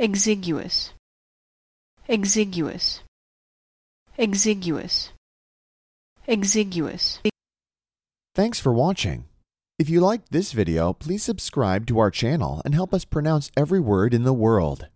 exiguous exiguous exiguous exiguous thanks for watching if you liked this video please subscribe to our channel and help us pronounce every word in the world